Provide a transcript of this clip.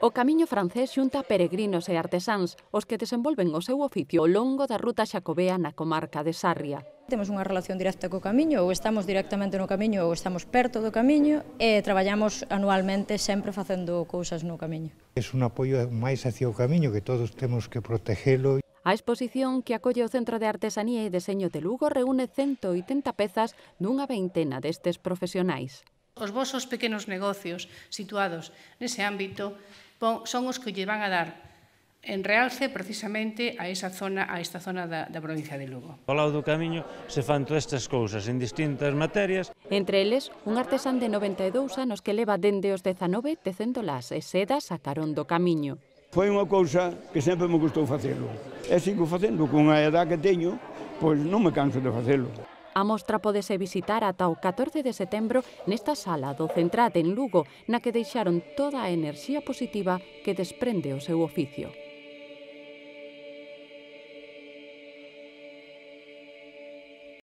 O Camiño francés xunta peregrinos e artesáns, os que desenvolven o seu oficio ao longo da ruta xacobea na comarca de Sarria. Temos unha relación directa co Camiño, ou estamos directamente no Camiño, ou estamos perto do Camiño, e traballamos anualmente sempre facendo cousas no Camiño. É un apoio máis hacia o Camiño, que todos temos que protegelo. A exposición que acolle o Centro de Artesanía e Deseño de Lugo reúne 180 pezas dunha veintena destes profesionais. Os vosos pequenos negocios situados nese ámbito son os que lle van a dar en realce precisamente a esa zona a esta zona da, da provincia de Lugo. Ao lado do camiño se fan todas estas cousas en distintas materias. Entre eles, un artesán de 92 anos que leva dende os 19 tecendo las e sedas a carón do camiño. Foi unha cousa que sempre me gustou facelo. E sigo facendo, con a edad que teño, pois non me canso de facelo. A mostra podese visitar ata o 14 de setembro nesta sala do Centrat en Lugo, na que deixaron toda a enerxía positiva que desprende o seu oficio.